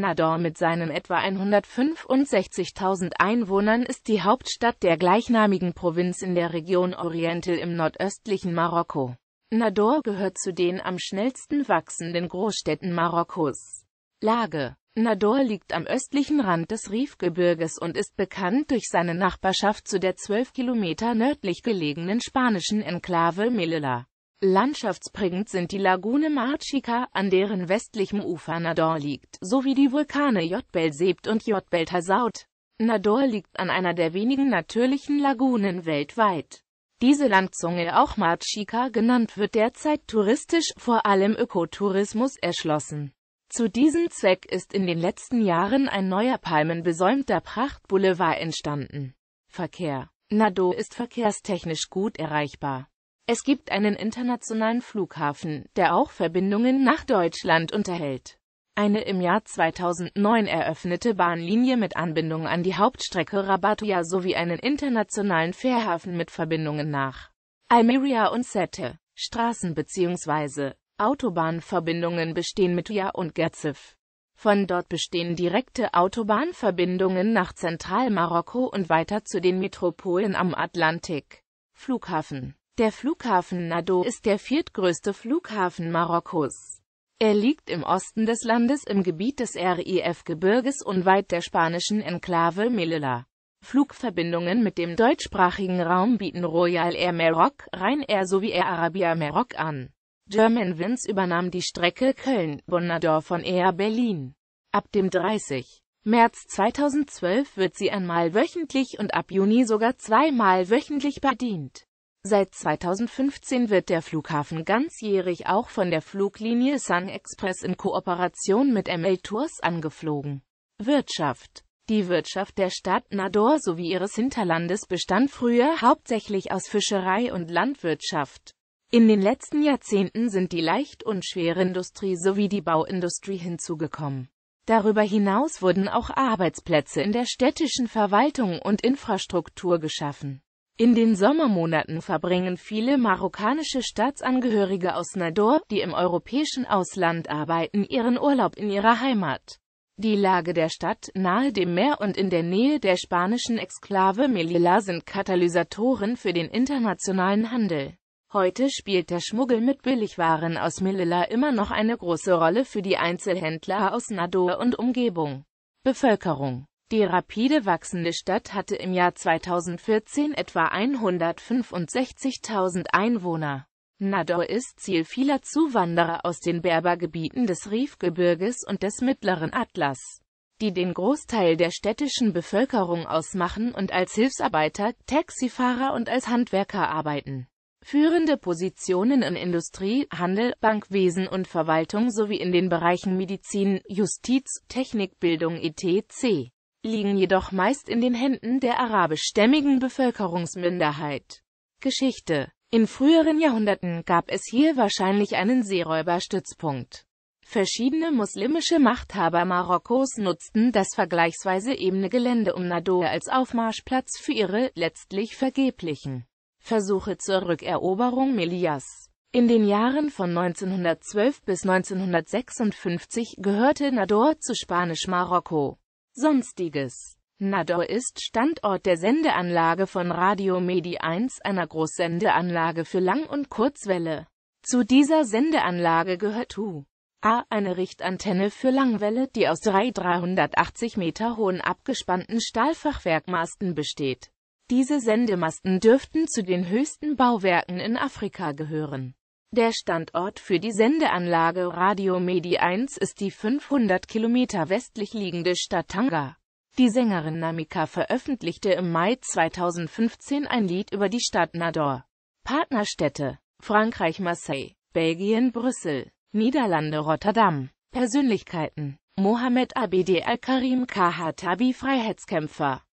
Nador mit seinen etwa 165.000 Einwohnern ist die Hauptstadt der gleichnamigen Provinz in der Region Oriental im nordöstlichen Marokko. Nador gehört zu den am schnellsten wachsenden Großstädten Marokkos. Lage Nador liegt am östlichen Rand des Riefgebirges und ist bekannt durch seine Nachbarschaft zu der 12 Kilometer nördlich gelegenen spanischen Enklave Melilla. Landschaftsprägend sind die Lagune Marchica, an deren westlichem Ufer Nador liegt, sowie die Vulkane jotbel Sebt und jotbel Tasaut. Nador liegt an einer der wenigen natürlichen Lagunen weltweit. Diese Landzunge, auch Marchica genannt, wird derzeit touristisch, vor allem Ökotourismus, erschlossen. Zu diesem Zweck ist in den letzten Jahren ein neuer palmenbesäumter Prachtboulevard entstanden. Verkehr Nador ist verkehrstechnisch gut erreichbar. Es gibt einen internationalen Flughafen, der auch Verbindungen nach Deutschland unterhält. Eine im Jahr 2009 eröffnete Bahnlinie mit Anbindung an die Hauptstrecke Rabatia sowie einen internationalen Fährhafen mit Verbindungen nach Almeria und Sète. Straßen- bzw. Autobahnverbindungen bestehen mit Tuya und Gerziv. Von dort bestehen direkte Autobahnverbindungen nach Zentralmarokko und weiter zu den Metropolen am Atlantik. Flughafen der Flughafen Nado ist der viertgrößte Flughafen Marokkos. Er liegt im Osten des Landes im Gebiet des RIF-Gebirges unweit der spanischen Enklave Melilla. Flugverbindungen mit dem deutschsprachigen Raum bieten Royal Air Maroc, Ryanair sowie Air Arabia Maroc an. German Germanwings übernahm die Strecke köln bonnador von Air Berlin. Ab dem 30. März 2012 wird sie einmal wöchentlich und ab Juni sogar zweimal wöchentlich bedient. Seit 2015 wird der Flughafen ganzjährig auch von der Fluglinie Sun Express in Kooperation mit ML Tours angeflogen. Wirtschaft Die Wirtschaft der Stadt Nador sowie ihres Hinterlandes bestand früher hauptsächlich aus Fischerei und Landwirtschaft. In den letzten Jahrzehnten sind die Leicht- und Schwerindustrie sowie die Bauindustrie hinzugekommen. Darüber hinaus wurden auch Arbeitsplätze in der städtischen Verwaltung und Infrastruktur geschaffen in den Sommermonaten verbringen viele marokkanische Staatsangehörige aus Nador, die im europäischen Ausland arbeiten, ihren Urlaub in ihrer Heimat. Die Lage der Stadt nahe dem Meer und in der Nähe der spanischen Exklave Melilla sind Katalysatoren für den internationalen Handel. Heute spielt der Schmuggel mit Billigwaren aus Melilla immer noch eine große Rolle für die Einzelhändler aus Nador und Umgebung. Bevölkerung die rapide wachsende Stadt hatte im Jahr 2014 etwa 165.000 Einwohner. Nador ist Ziel vieler Zuwanderer aus den Berbergebieten des Riefgebirges und des mittleren Atlas, die den Großteil der städtischen Bevölkerung ausmachen und als Hilfsarbeiter, Taxifahrer und als Handwerker arbeiten. Führende Positionen in Industrie, Handel, Bankwesen und Verwaltung sowie in den Bereichen Medizin, Justiz, Technik, Bildung etc liegen jedoch meist in den Händen der arabischstämmigen Bevölkerungsminderheit. Geschichte In früheren Jahrhunderten gab es hier wahrscheinlich einen Seeräuberstützpunkt. Verschiedene muslimische Machthaber Marokkos nutzten das vergleichsweise ebene Gelände um Nador als Aufmarschplatz für ihre, letztlich vergeblichen, Versuche zur Rückeroberung Melias. In den Jahren von 1912 bis 1956 gehörte Nador zu Spanisch-Marokko. Sonstiges Nador ist Standort der Sendeanlage von Radio Medi 1, einer Großsendeanlage für Lang- und Kurzwelle. Zu dieser Sendeanlage gehört Hu. A. Eine Richtantenne für Langwelle, die aus drei 380 Meter hohen abgespannten Stahlfachwerkmasten besteht. Diese Sendemasten dürften zu den höchsten Bauwerken in Afrika gehören. Der Standort für die Sendeanlage Radio Medi 1 ist die 500 Kilometer westlich liegende Stadt Tanga. Die Sängerin Namika veröffentlichte im Mai 2015 ein Lied über die Stadt Nador. Partnerstädte Frankreich Marseille, Belgien Brüssel, Niederlande Rotterdam. Persönlichkeiten Mohamed Abedi Al-Karim Kahatabi Freiheitskämpfer